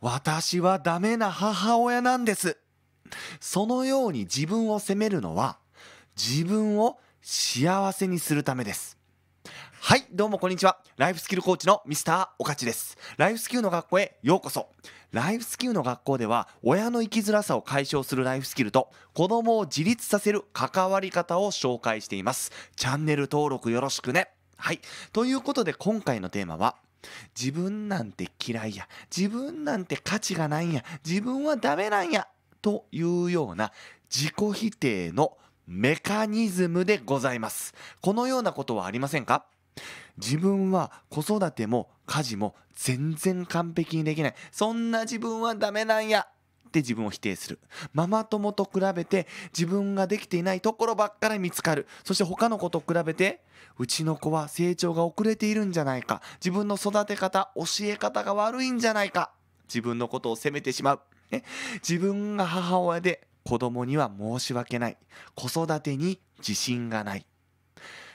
私はダメな母親なんです。そのように自分を責めるのは、自分を幸せにするためです。はい、どうもこんにちは。ライフスキルコーチのミスターおかちです。ライフスキルの学校へようこそ。ライフスキルの学校では、親の生きづらさを解消するライフスキルと、子供を自立させる関わり方を紹介しています。チャンネル登録よろしくね。はい。ということで今回のテーマは、自分なんて嫌いや、自分なんて価値がないんや、自分はダメなんや、というような自己否定のメカニズムでございます。このようなことはありませんか自分は子育ても家事も全然完璧にできない。そんな自分はダメなんやって自分を否定するママ友と比べて自分ができていないところばっかり見つかるそして他の子と比べてうちの子は成長が遅れているんじゃないか自分の育て方教え方が悪いんじゃないか自分のことを責めてしまう、ね、自分が母親で子供には申し訳ない子育てに自信がない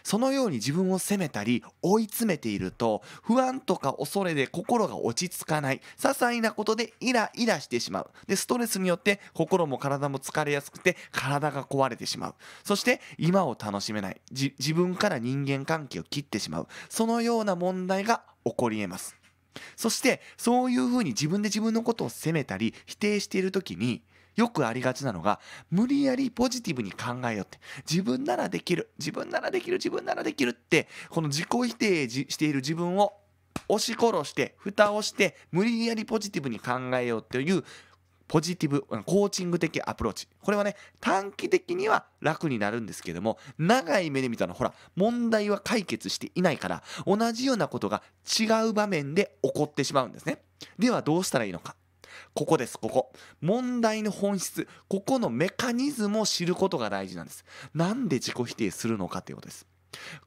そのように自分を責めたり追い詰めていると不安とか恐れで心が落ち着かない些細なことでイライラしてしまうでストレスによって心も体も疲れやすくて体が壊れてしまうそして今を楽しめない自分から人間関係を切ってしまうそのような問題が起こり得ますそしてそういうふうに自分で自分のことを責めたり否定している時によくありがちなのが、無理やりポジティブに考えようって、自分ならできる、自分ならできる、自分ならできるって、この自己否定している自分を押し殺して、蓋をして、無理やりポジティブに考えようという、ポジティブ、コーチング的アプローチ。これはね、短期的には楽になるんですけども、長い目で見たら、ほら、問題は解決していないから、同じようなことが違う場面で起こってしまうんですね。では、どうしたらいいのか。ここです、ここ。問題の本質、ここのメカニズムを知ることが大事なんです。なんで自己否定するのかということです。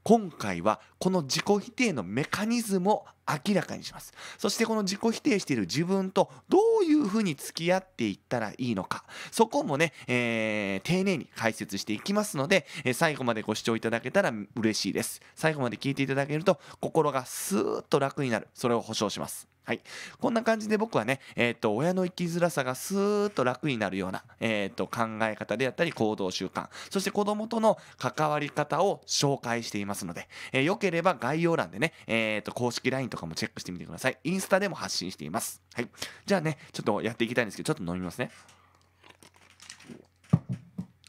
今回はこの自己否定のメカニズムを明らかにしますそしてこの自己否定している自分とどういうふうに付き合っていったらいいのかそこもね、えー、丁寧に解説していきますので、えー、最後までご視聴いただけたら嬉しいです最後まで聞いていただけると心がスーッと楽になるそれを保証しますはい、こんな感じで僕はね、えーと、親の生きづらさがスーッと楽になるような、えーと、考え方であったり行動習慣そして子どもとの関わり方を紹介していますので、えー、よければ概要欄でね、えーと、と公式 LINE とかもチェックしてみてくださいインスタでも発信しています、はい、じゃあねちょっとやっていきたいんですけどちょっと飲みますね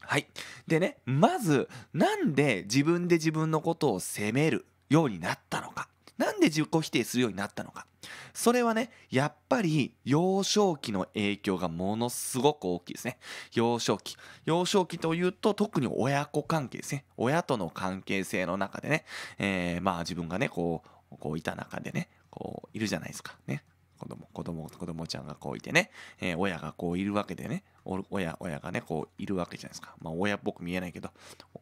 はいでねまずなんで自分で自分のことを責めるようになったのかなんで自己否定するようになったのかそれはねやっぱり幼少期の影響がものすごく大きいですね幼少期幼少期というと特に親子関係ですね親との関係性の中でね、えー、まあ自分がねこうこういた中でねこういるじゃないですかね子供、子供、子供ちゃんがこういてね、えー、親がこういるわけでね、親、親がね、こういるわけじゃないですか。まあ、親っぽく見えないけど、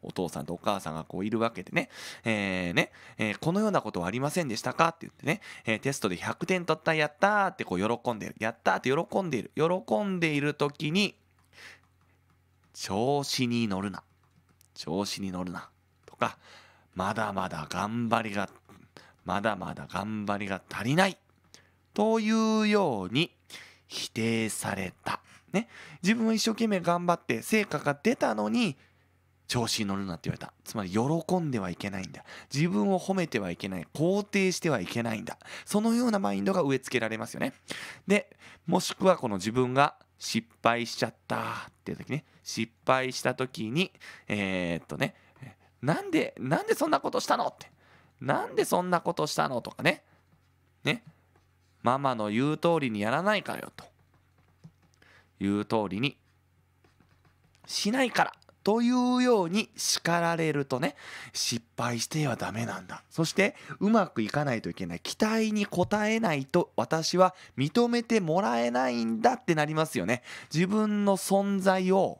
お父さんとお母さんがこういるわけでね、えー、ね、えー、このようなことはありませんでしたかって言ってね、えテストで100点取った、やったーってこう喜んでる、やったーって喜んでいる、喜んでいる時に、調子に乗るな。調子に乗るな。とか、まだまだ頑張りが、まだまだ頑張りが足りない。というように否定された。ね、自分は一生懸命頑張って成果が出たのに調子に乗るなって言われた。つまり喜んではいけないんだ。自分を褒めてはいけない。肯定してはいけないんだ。そのようなマインドが植え付けられますよね。で、もしくはこの自分が失敗しちゃったっていう時ね、失敗した時に、えー、っとね、なんで、なんでそんなことしたのって。なんでそんなことしたのとかね。ね。ママの言う通りにやらないからよと言う通りにしないからというように叱られるとね失敗してはダメなんだそしてうまくいかないといけない期待に応えないと私は認めてもらえないんだってなりますよね自分の存在を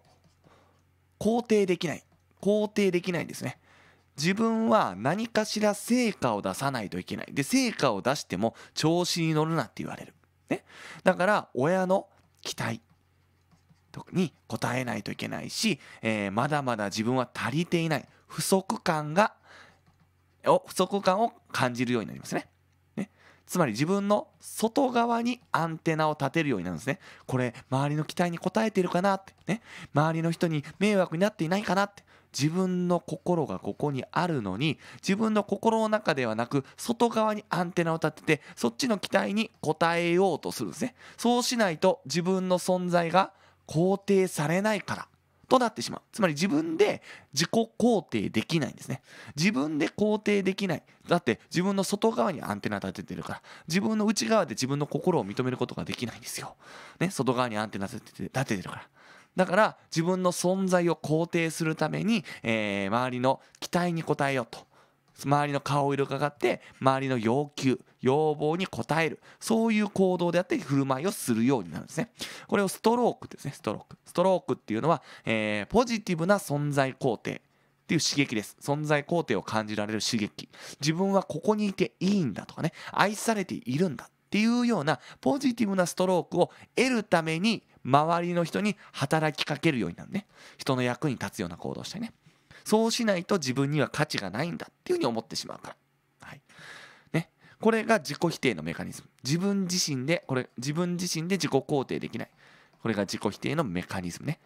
肯定できない肯定できないんですね自分は何かしら成果を出さないといけないで成果を出しても調子に乗るなって言われる、ね、だから親の期待に応えないといけないし、えー、まだまだ自分は足りていない不足感が不足感を感じるようになりますね。ねつまり自分の外側にアンテナを立てるようになるんですね。これ周りの期待に応えてるかなってね周りの人に迷惑になっていないかなって自分の心がここにあるのに自分の心の中ではなく外側にアンテナを立ててそっちの期待に応えようとするんですねそうしないと自分の存在が肯定されないからとなってしまうつまり自分で自己肯定できないんですね自分で肯定できないだって自分の外側にアンテナ立ててるから自分の内側で自分の心を認めることができないんですよね外側にアンテナ立てて立ててるからだから自分の存在を肯定するために、えー、周りの期待に応えようと。周りの顔色がかって周りの要求要望に応えるそういう行動であって振る舞いをするようになるんですねこれをストロークですねストロークストロークっていうのは、えー、ポジティブな存在肯定っていう刺激です。存在肯定を感じられる刺激。自分はここにいていいんだとかね、愛されているんだっていうようなポジティブなストロークを得るために周りの人に働きかけるようになるね人の役に立つような行動をしたいねそうしないと自分には価値がないんだっていうふうに思ってしまうから、はいね、これが自己否定のメカニズム自分自身でこれ自分自身で自己肯定できないこれが自己否定のメカニズムね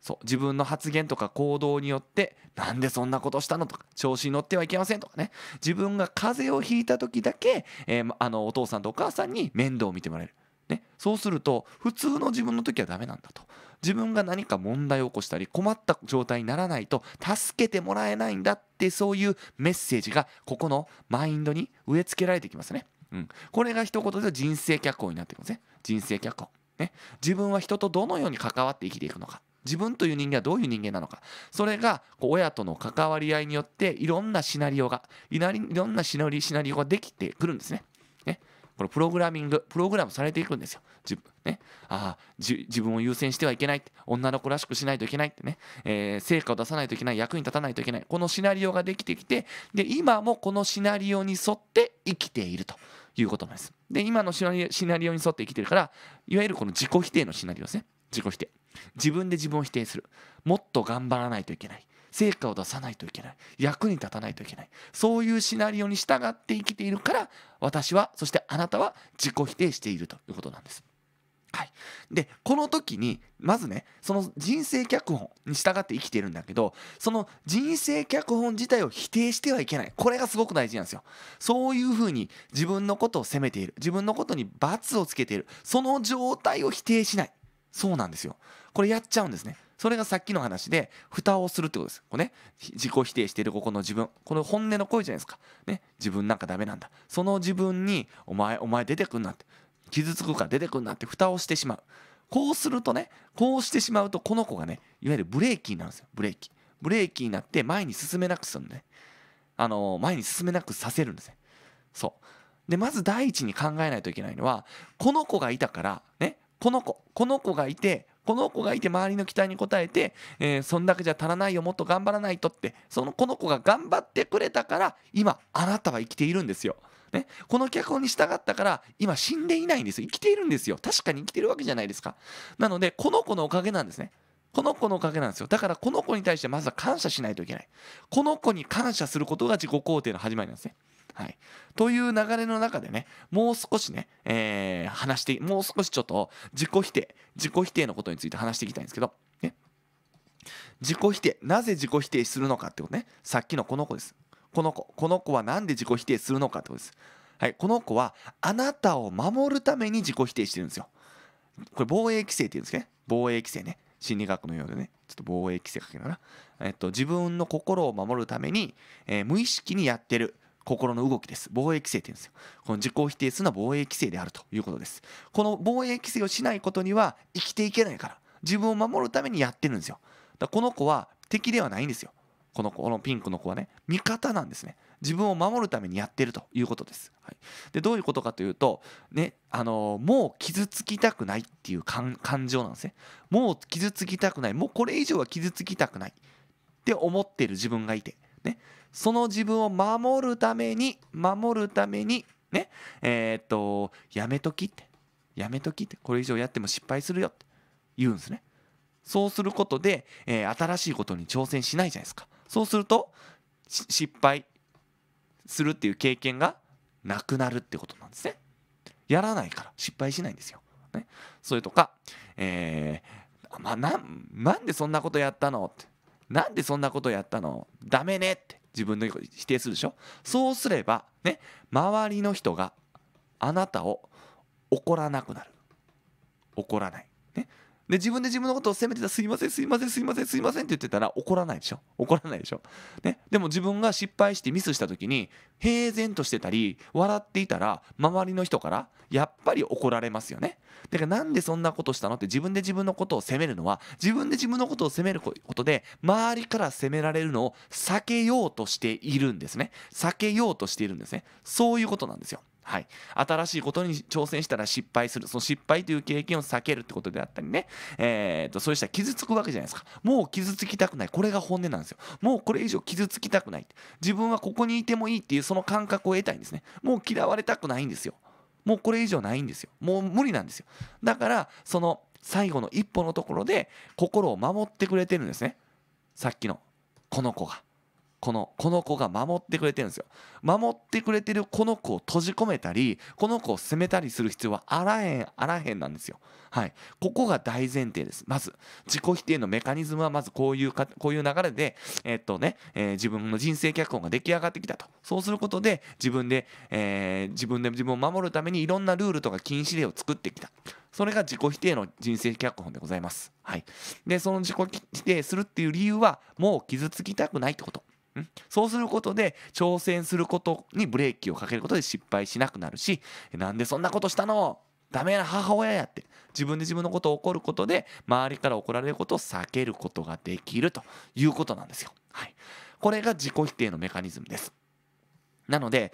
そう自分の発言とか行動によってなんでそんなことしたのとか調子に乗ってはいけませんとかね自分が風邪をひいた時だけ、えー、あのお父さんとお母さんに面倒を見てもらえるね、そうすると普通の自分の時はダメなんだと自分が何か問題を起こしたり困った状態にならないと助けてもらえないんだってそういうメッセージがここのマインドに植え付けられてきますね、うん、これが一言で人生脚光になっていくんですね人生脚光、ね自分は人とどのように関わって生きていくのか自分という人間はどういう人間なのかそれが親との関わり合いによっていろんなシナリオがいろんなシナリオができてくるんですねこのプログラミングプログラムされていくんですよ自分ねああ自分を優先してはいけない女の子らしくしないといけないってね、えー、成果を出さないといけない役に立たないといけないこのシナリオができてきてで今もこのシナリオに沿って生きているということなんですで今のシナリオに沿って生きてるからいわゆるこの自己否定のシナリオですね自己否定自分で自分を否定するもっと頑張らないといけない成果を出さないといけない役に立たないといけないそういうシナリオに従って生きているから私はそしてあなたは自己否定しているということなんです。はい、でこの時にまずねその人生脚本に従って生きているんだけどその人生脚本自体を否定してはいけないこれがすごく大事なんですよそういうふうに自分のことを責めている自分のことに罰をつけているその状態を否定しないそうなんですよこれやっちゃうんですねそれがさっきの話で蓋をするってことですこれ、ね、自己否定しているここの自分この本音の声じゃないですか、ね、自分なんかダメなんだその自分にお前お前出てくんなって傷つくから出てくんなって蓋をしてしまうこうするとねこうしてしまうとこの子がねいわゆるブレーキになるんですよブレーキブレーキになって前に進めなくするんで、ね、あの前に進めなくさせるんですねそうでまず第一に考えないといけないのはこの子がいたからねこの子この子がいてこの子がいて周りの期待に応えて、えー、そんだけじゃ足らないよもっと頑張らないとってそのこの子が頑張ってくれたから今あなたは生きているんですよ。ね、この脚本に従ったから今死んでいないんですよ生きているんですよ確かに生きてるわけじゃないですかなのでこの子のおかげなんですねこの子のおかげなんですよだからこの子に対してまずは感謝しないといけないこの子に感謝することが自己肯定の始まりなんですねはい。という流れの中でね、もう少しね、えー、話して、もう少しちょっと自己否定、自己否定のことについて話していきたいんですけど、ね。自己否定、なぜ自己否定するのかってことね。さっきのこの子です。この子、この子は何で自己否定するのかってことです。はい、この子はあなたを守るために自己否定してるんですよ。これ防衛規制って言うんですね。防衛規制ね。心理学のようでね。ちょっと防衛規制かけながら。えっと、自分の心を守るために、えー、無意識にやってる。心の動きです防衛規制というんですよこの自己否定するのは防衛規制であるということですこの防衛規制をしないことには生きていけないから自分を守るためにやってるんですよだこの子は敵ではないんですよこの子このピンクの子はね味方なんですね自分を守るためにやってるということです。はい、でどういうことかというと、ねあのー、もう傷つきたくないっていう感情なんですね。もう傷つきたくないもうこれ以上は傷つきたくないって思ってる自分がいてね、その自分を守るために守るためにねえー、っとやめときってやめときってこれ以上やっても失敗するよって言うんですねそうすることで、えー、新しいことに挑戦しないじゃないですかそうすると失敗するっていう経験がなくなるってことなんですねやらないから失敗しないんですよ、ね、それとか、えーまあ、なんでそんなことやったのってなんでそんなことやったのダメねって自分の否定するでしょそうすればね周りの人があなたを怒らなくなる怒らないで自分で自分のことを責めてたすいませんすいませんすいませんすいませんって言ってたら怒らないでしょ怒らないでしょ、ね、でも自分が失敗してミスした時に平然としてたり笑っていたら周りの人からやっぱり怒られますよねだからなんでそんなことしたのって自分で自分のことを責めるのは自分で自分のことを責めることで周りから責められるのを避けようとしているんですね避けようとしているんですねそういうことなんですよはい、新しいことに挑戦したら失敗するその失敗という経験を避けるってことであったりね、えーと、そうしたら傷つくわけじゃないですかもう傷つきたくないこれが本音なんですよもうこれ以上傷つきたくない自分はここにいてもいいっていうその感覚を得たいんですねもう嫌われたくないんですよもうこれ以上ないんですよもう無理なんですよだからその最後の一歩のところで心を守ってくれてるんですねさっきのこの子がこのこの子が守ってくれてるんですよ守ってくれてるこの子を閉じ込めたりこの子を責めたりする必要はあらへんあらへんなんですよはいここが大前提ですまず自己否定のメカニズムはまずこういうかこういう流れでえっとね、えー、自分の人生脚本が出来上がってきたとそうすることで自分で、えー、自分で自分を守るためにいろんなルールとか禁止令を作ってきたそれが自己否定の人生脚本でございますはいでその自己否定するっていう理由はもう傷つきたくないってことそうすることで挑戦することにブレーキをかけることで失敗しなくなるしなんでそんなことしたのダメな母親やって自分で自分のことを怒ることで周りから怒られることを避けることができるということなんですよ。はい、これが自己否定のメカニズムです。なので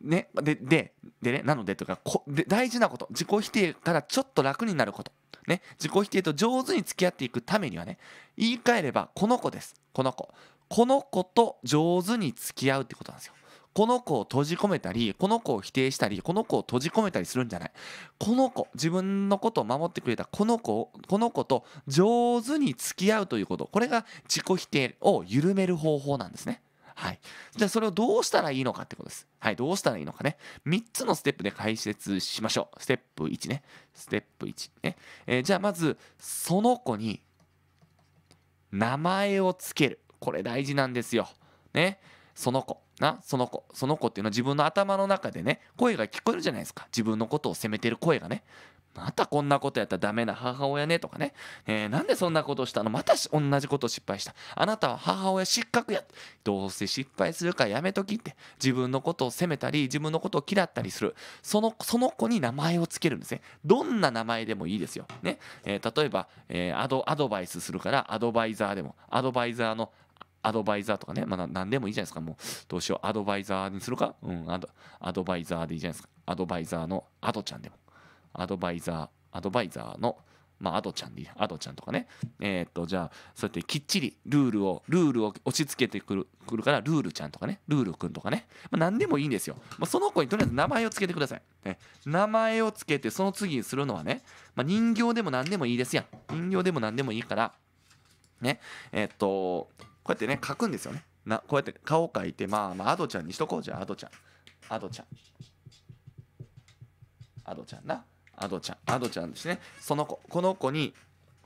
ね、でででねなのでとかこで大事なこと自己否定からちょっと楽になること、ね、自己否定と上手に付き合っていくためにはね言い換えればこの子ですこの子この子と上手に付き合うってことなんですよ。この子を閉じ込めたりこの子を否定したりこの子を閉じ込めたりするんじゃないこの子自分のことを守ってくれたこの子をこの子と上手に付き合うということこれが自己否定を緩める方法なんですね。はい、じゃあそれをどうしたらいいのかってことです。はい、どうしたらいいのかね。3つのステップで解説しましょう。ステップ1ね。ステップ1ね。えー、じゃあまず、その子に名前をつける。これ大事なんですよ。ね。その子なその子その子っていうのは自分の頭の中でね声が聞こえるじゃないですか自分のことを責めてる声がねまたこんなことやったらダメな母親ねとかね、えー、なんでそんなことしたのまた同じことを失敗したあなたは母親失格やどうせ失敗するからやめときって自分のことを責めたり自分のことを嫌ったりするそのその子に名前を付けるんですねどんな名前でもいいですよ、ねえー、例えば、えー、アドアドバイスするからアドバイザーでもアドバイザーのアドバイザーとかね、まあ、何でもいいじゃないですか。もう、どうしよう。アドバイザーにするかうん、アド、アドバイザーでいいじゃないですか。アドバイザーの、アドちゃんでも。アドバイザー、アドバイザーの、まあ、アドちゃんでいい。アドちゃんとかね。えー、っと、じゃあ、そうやってきっちりルールを、ルールを押し付けてくるくるから、ルールちゃんとかね、ルールくんとかね。まあ、何でもいいんですよ。まあ、その子にとりあえず名前を付けてください。ね、名前を付けて、その次にするのはね、まあ、人形でも何でもいいですやん。人形でも何でもいいから、ね、えー、っと、こうやってね書くんですよねなこうやって顔を書いてまあまあアドちゃんにしとこうじゃあアドちゃんアドちゃんアドちゃんなアドちゃんアドちゃんですねその子この子に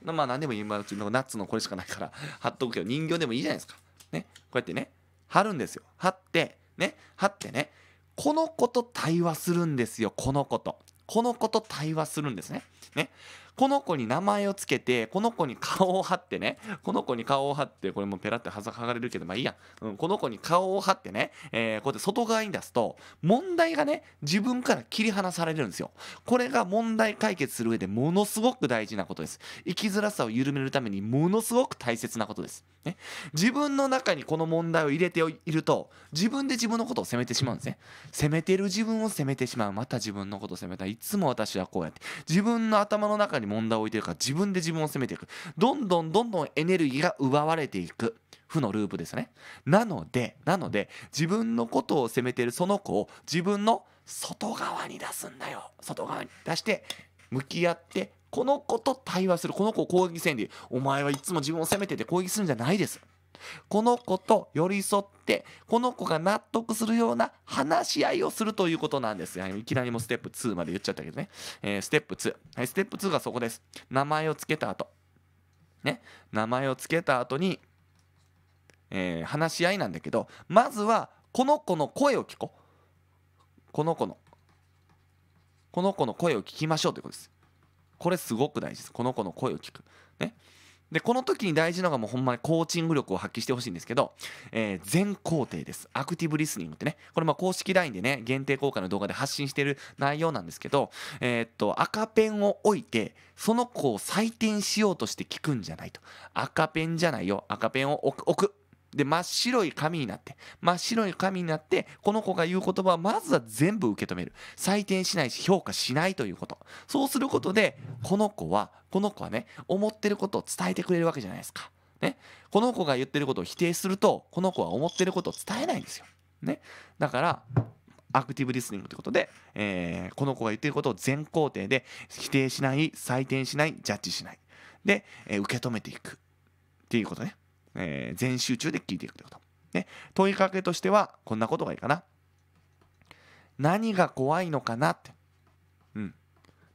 まあ何でも今うちのナッツのこれしかないから貼っとくけど人形でもいいじゃないですかねこうやってね貼るんですよ貼ってね貼ってねこの子と対話するんですよこの子とこの子と対話するんですねねこの子に名前を付けてこの子に顔を貼ってねこの子に顔を貼ってこれもペラっては剥がれるけどまあいいや、うん、この子に顔を貼ってね、えー、こうやって外側に出すと問題がね自分から切り離されるんですよこれが問題解決する上でものすごく大事なことです生きづらさを緩めるためにものすごく大切なことですね、自分の中にこの問題を入れていると自分で自分のことを責めてしまうんですね責めてる自分を責めてしまうまた自分のことを責めたいつも私はこうやって自分の頭の中に問題を置いてるから自分で自分を責めていくどんどんどんどんエネルギーが奪われていく負のループですねなのでなので自分のことを責めてるその子を自分の外側に出すんだよ外側に出して向き合ってこの子と対話するこの子を攻撃せんでお前はいつも自分を責めてて攻撃するんじゃないですこの子と寄り添ってこの子が納得するような話し合いをするということなんですいきなりもステップ2まで言っちゃったけどね、えー、ステップ2、はい、ステップ2がそこです名前を付けた後ね名前を付けた後に、えー、話し合いなんだけどまずはこの子の声を聞こうこの子のこの子の声を聞きましょうということですこれすごく大事ですこの子の声を聞くねでこの時に大事なのがもうほんまにコーチング力を発揮してほしいんですけど、えー、全工程ですアクティブリスニングってねこれま公式 LINE でね限定公開の動画で発信してる内容なんですけど、えー、っと赤ペンを置いてその子を採点しようとして聞くんじゃないと赤ペンじゃないよ赤ペンを置く置くで真っ白い紙になって真っ白い紙になってこの子が言う言葉はまずは全部受け止める採点しないし評価しないということそうすることでこの子はこの子はね思ってることを伝えてくれるわけじゃないですか。ね、この子が言ってることを否定するとこの子は思ってることを伝えないんですよ。ね、だからアクティブリスニングということで、えー、この子が言ってることを全肯定で否定しない採点しないジャッジしないで、えー、受け止めていくっていうことねえー、全集中で聞いていくということ。ね、問いかけとしてはこんなことがいいかな。何が怖いのかなって。うん。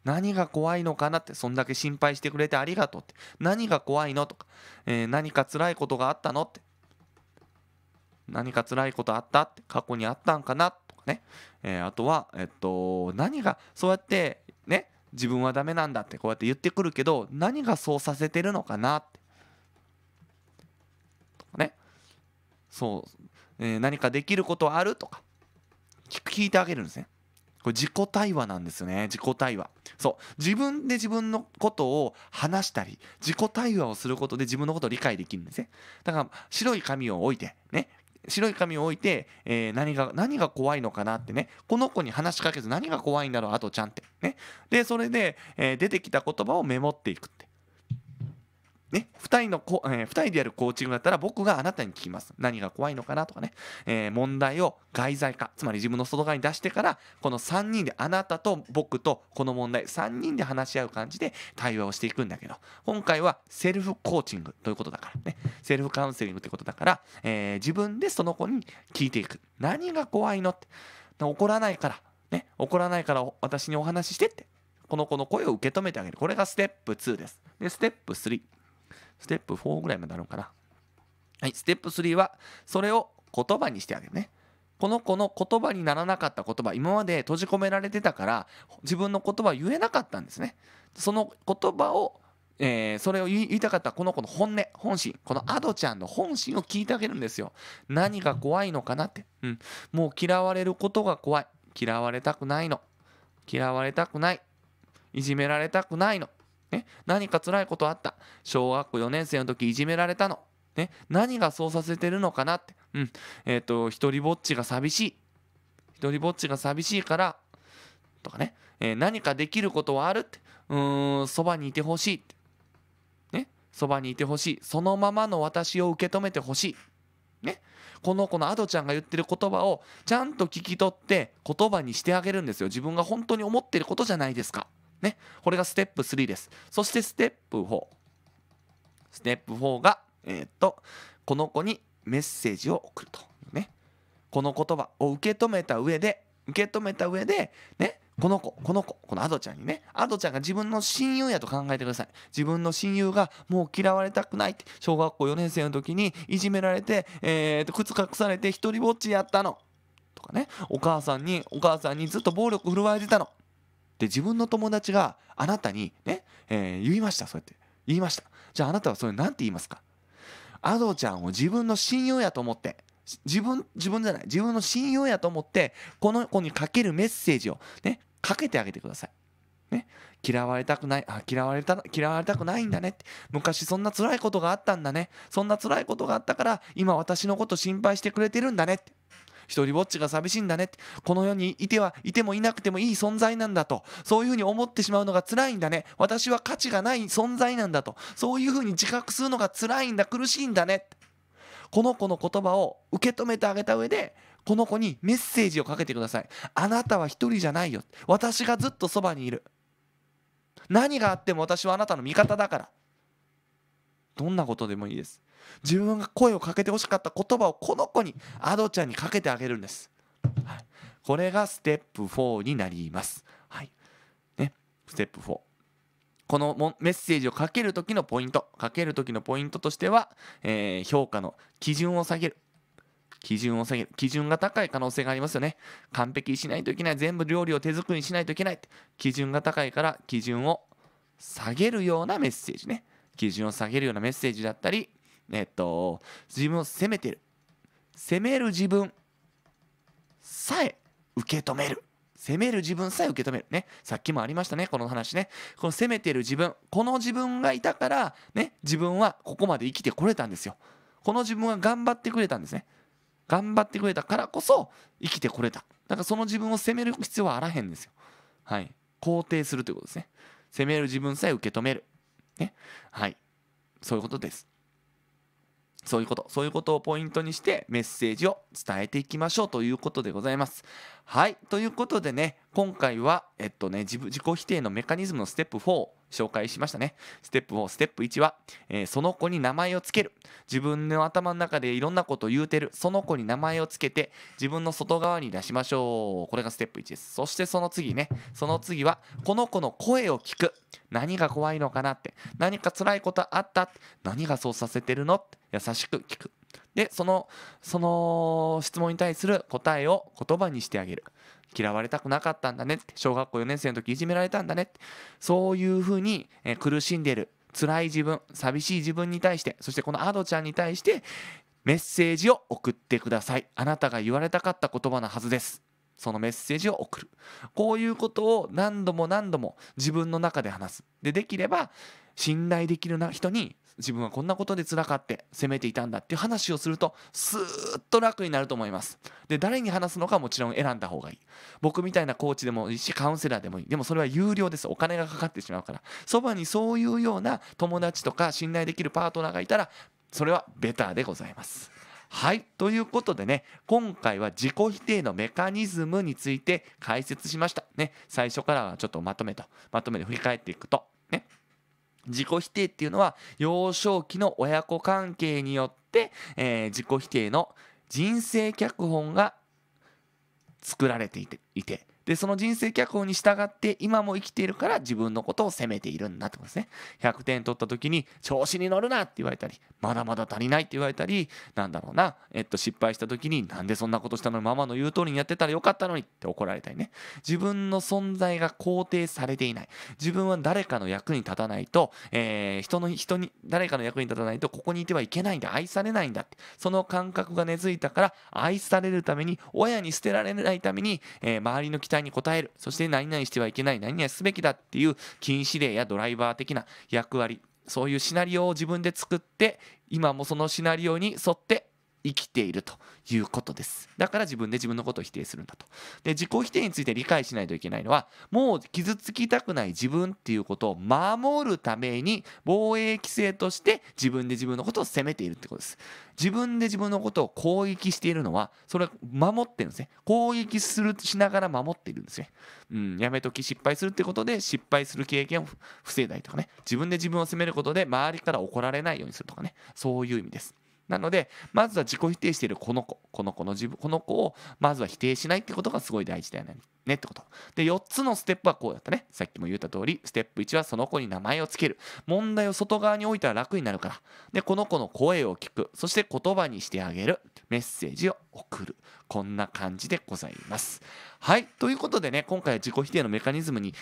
何が怖いのかなって、そんだけ心配してくれてありがとうって。何が怖いのとか、えー、何か辛いことがあったのって。何か辛いことあったって過去にあったんかなとかね、えー、あとは、えっと、何がそうやってね自分はダメなんだってこうやって言ってくるけど何がそうさせてるのかなってそう、えー、何かできることあるとか聞いてあげるんですね。これ自己対話なんですよね自己対話そう自分で自分のことを話したり自己対話をすることで自分のことを理解できるんですねだから白い紙を置いてね白い紙を置いて、えー、何が何が怖いのかなってねこの子に話しかけず何が怖いんだろうあとちゃんってねでそれで、えー、出てきた言葉をメモっていくってね、2人のこ、えー、2人でやるコーチングだったら僕があなたに聞きます。何が怖いのかなとかね、えー、問題を外在化、つまり自分の外側に出してから、この3人であなたと僕とこの問題、3人で話し合う感じで対話をしていくんだけど、今回はセルフコーチングということだからね、セルフカウンセリングということだから、えー、自分でその子に聞いていく。何が怖いのって。怒らないから、ね、怒らないから私にお話ししてって。この子の声を受け止めてあげる。これがステップ2です。で、ステップ3。ステップ4ぐらいまであるのかな。はい、ステップ3は、それを言葉にしてあげるね。この子の言葉にならなかった言葉、今まで閉じ込められてたから、自分の言葉を言えなかったんですね。その言葉を、えー、それを言いたかったこの子の本音、本心、このアドちゃんの本心を聞いてあげるんですよ。何が怖いのかなって。うん。もう嫌われることが怖い。嫌われたくないの。嫌われたくない。いじめられたくないの。ね、何か辛いことあった小学校4年生の時いじめられたの、ね、何がそうさせてるのかなって、うんえーと、と一人ぼっちが寂しい一人ぼっちが寂しいからとかね、えー、何かできることはあるってうんそばにいてほしいってねそばにいてほしいそのままの私を受け止めてほしいねこの子のアドちゃんが言ってる言葉をちゃんと聞き取って言葉にしてあげるんですよ自分が本当に思ってることじゃないですかね、これがステップ3です。そしてステップ4。ステップ4が、えー、っと、この子にメッセージを送ると。ね、この言葉を受け止めた上で、受け止めた上で、ね、この子、この子、このアドちゃんにね、アドちゃんが自分の親友やと考えてください。自分の親友がもう嫌われたくないって、小学校4年生の時にいじめられて、えー、と靴隠されて一人ぼっちやったの。とかね、お母さんに、お母さんにずっと暴力振るわれてたの。で自分の友達があなたにね、えー、言いましたそうやって言いましたじゃああなたはそれ何て言いますかアドちゃんを自分の親友やと思って自分自分じゃない自分の親友やと思ってこの子にかけるメッセージをねかけてあげてください。ね、嫌われたくないあ嫌われた嫌われたくないんだねって昔そんな辛いことがあったんだねそんな辛いことがあったから今私のこと心配してくれてるんだねって一人ぼっちが寂しいんだねこの世にいてはいてもいなくてもいい存在なんだとそういうふうに思ってしまうのが辛いんだね私は価値がない存在なんだとそういうふうに自覚するのが辛いんだ苦しいんだねこの子の言葉を受け止めてあげた上でこの子にメッセージをかけてくださいあなたは一人じゃないよ私がずっとそばにいる何があっても私はあなたの味方だからどんなことでもいいです自分が声をかけてほしかった言葉をこの子にアドちゃんにかけてあげるんです、はい、これがステップ4になります、はいね、ステップ4このメッセージをかける時のポイントかける時のポイントとしては、えー、評価の基準を下げる基準を下げる基準が高い可能性がありますよね完璧しないといけない全部料理を手作りしないといけない基準が高いから基準を下げるようなメッセージね基準を下げるようなメッセージだったりえっと、自分を責めてる。責める自分さえ受け止める。責める自分さえ受け止める。ね。さっきもありましたね、この話ね。この責めてる自分、この自分がいたから、ね、自分はここまで生きてこれたんですよ。この自分は頑張ってくれたんですね。頑張ってくれたからこそ生きてこれた。だからその自分を責める必要はあらへんですよ。はい。肯定するということですね。責める自分さえ受け止める。ね。はい。そういうことです。そういうこと、そういうことをポイントにしてメッセージを伝えていきましょうということでございます。はい、ということでね、今回は、えっとね、自自己否定のメカニズムのステップ4、紹介しましたね。ステップ4、ステップ1は、えー、その子に名前をつける。自分の頭の中でいろんなことを言うてる。その子に名前をつけて、自分の外側に出しましょう。これがステップ1です。そしてその次ね、その次は、この子の声を聞く。何が怖いのかなって。何か辛いことあった何がそうさせてるのって。優しく聞くでそのその質問に対する答えを言葉にしてあげる嫌われたくなかったんだねって小学校4年生の時いじめられたんだねってそういうふうに、え苦しんでる辛い自分寂しい自分に対してそしてこのアドちゃんに対してメッセージを送ってくださいあなたが言われたかった言葉のはずですそのメッセージを送るこういうことを何度も何度も自分の中で話すでできれば信頼できるな人に自分はこんなことで辛かって責めていたんだっていう話をするとスーッと楽になると思いますで誰に話すのかもちろん選んだ方がいい僕みたいなコーチでもいいしカウンセラーでもいいでもそれは有料ですお金がかかってしまうからそばにそういうような友達とか信頼できるパートナーがいたらそれはベターでございますはい。ということでね、今回は自己否定のメカニズムについて解説しました。ね、最初からはちょっとまとめと、まとめで振り返っていくと、自己否定っていうのは幼少期の親子関係によって、えー、自己否定の人生脚本が作られていていてでその人生脚本に従って今も生きているから自分のことを責めているんだってことですね100点取った時に調子に乗るなって言われたりまだまだ足りないって言われたりなんだろうな、えっと、失敗した時になんでそんなことしたのにママの言う通りにやってたらよかったのにって怒られたりね自分の存在が肯定されていない自分は誰かの役に立たないと、えー、人の人に誰かの役に立たないとここにいてはいけないんだ愛されないんだってその感覚が根付いたから愛されるために親に捨てられないために、えー、周りの期待に答えるそして何々してはいけない何々すべきだっていう禁止令やドライバー的な役割そういうシナリオを自分で作って今もそのシナリオに沿って生きているということですだから自分で自分のことを否定するんだとで自己否定について理解しないといけないのはもう傷つきたくない自分っていうことを守るために防衛規制として自分で自分のことを責めているってことです自分で自分のことを攻撃しているのはそれは守ってるんですね攻撃するしながら守っているんですね、うん、やめとき失敗するってことで失敗する経験を防いだりとかね自分で自分を責めることで周りから怒られないようにするとかねそういう意味ですなのでまずは自己否定しているこの子この子の自分この子をまずは否定しないってことがすごい大事だよねねってことで4つのステップはこうだったねさっきも言った通りステップ1はその子に名前を付ける問題を外側に置いたら楽になるからでこの子の声を聞くそして言葉にしてあげるメッセージを送るこんな感じでございます。はいということでね今回は自己否定のメカニズムに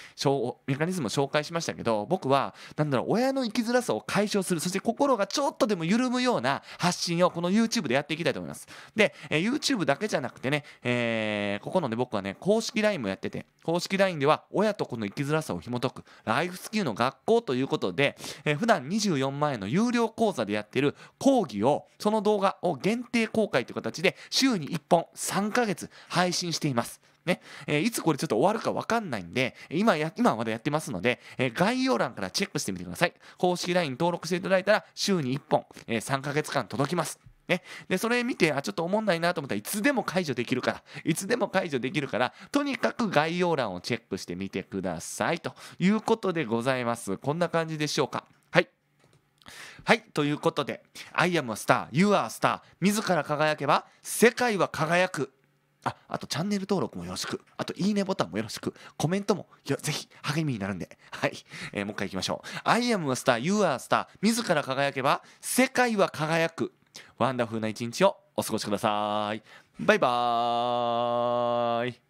メカニズムを紹介しましたけど僕はんだろう親の生きづらさを解消するそして心がちょっとでも緩むような発信をこの YouTube でやっていきたいと思います。で、え YouTube だけじゃなくてね、えー、ここのね僕はね公式 LINE もやってて公式 LINE では親と子の生きづらさを紐解くライフスキルの学校ということで、えー、普段24万円の有料講座でやってる講義をその動画を限定公開という形で週週に1本3ヶ月配信しています。ね、えー、いつこれちょっと終わるか分かんないんで、今や、今まだやってますので、えー、概要欄からチェックしてみてください。公式 LINE 登録していただいたら、週に1本、えー、3ヶ月間届きます。ね。で、それ見て、あ、ちょっと思んないなと思ったらいつでも解除できるから、いつでも解除できるから、とにかく概要欄をチェックしてみてください。ということでございます。こんな感じでしょうか。はいということで「アイアムはスター、ユーアースター、自ら輝けば世界は輝くああとチャンネル登録もよろしくあといいねボタンもよろしくコメントもぜひ励みになるんではい、えー、もう一回いきましょう「アイアムはスター、ユーアースター、自ら輝けば世界は輝くワンダフルな一日をお過ごしくださいバイバーイ